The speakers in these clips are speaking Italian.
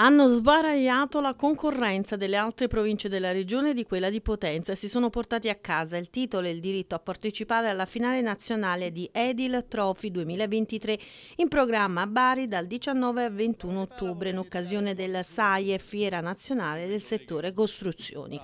hanno sbaragliato la concorrenza delle altre province della regione e di quella di Potenza e si sono portati a casa il titolo e il diritto a partecipare alla finale nazionale di Edil Trophy 2023 in programma a Bari dal 19 al 21 ottobre in occasione della SAIE Fiera Nazionale del Settore Costruzioni.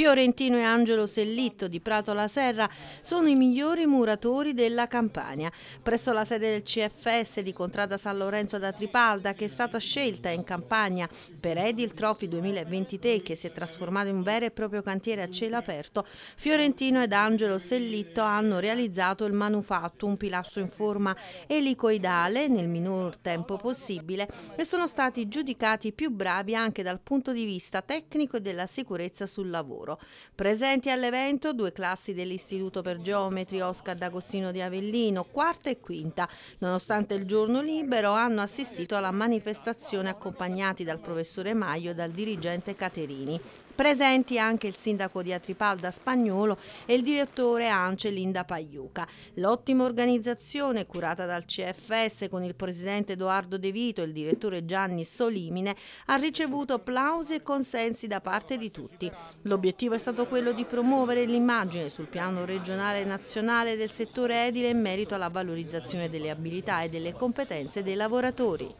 Fiorentino e Angelo Sellitto di Prato La Serra sono i migliori muratori della Campania. Presso la sede del CFS di Contrada San Lorenzo da Tripalda, che è stata scelta in Campania per Edil Trophy 2023, che si è trasformato in un vero e proprio cantiere a cielo aperto, Fiorentino ed Angelo Sellitto hanno realizzato il manufatto, un pilastro in forma elicoidale nel minor tempo possibile e sono stati giudicati più bravi anche dal punto di vista tecnico e della sicurezza sul lavoro euro. Presenti all'evento due classi dell'Istituto per Geometri Oscar D'Agostino di Avellino, quarta e quinta. Nonostante il giorno libero hanno assistito alla manifestazione accompagnati dal professore Maio e dal dirigente Caterini. Presenti anche il sindaco di Atripalda Spagnolo e il direttore ANCE Linda Pagliuca. L'ottima organizzazione curata dal CFS con il presidente Edoardo De Vito e il direttore Gianni Solimine ha ricevuto applausi e consensi da parte di tutti. L'obiettivo L'obiettivo è stato quello di promuovere l'immagine sul piano regionale e nazionale del settore edile in merito alla valorizzazione delle abilità e delle competenze dei lavoratori.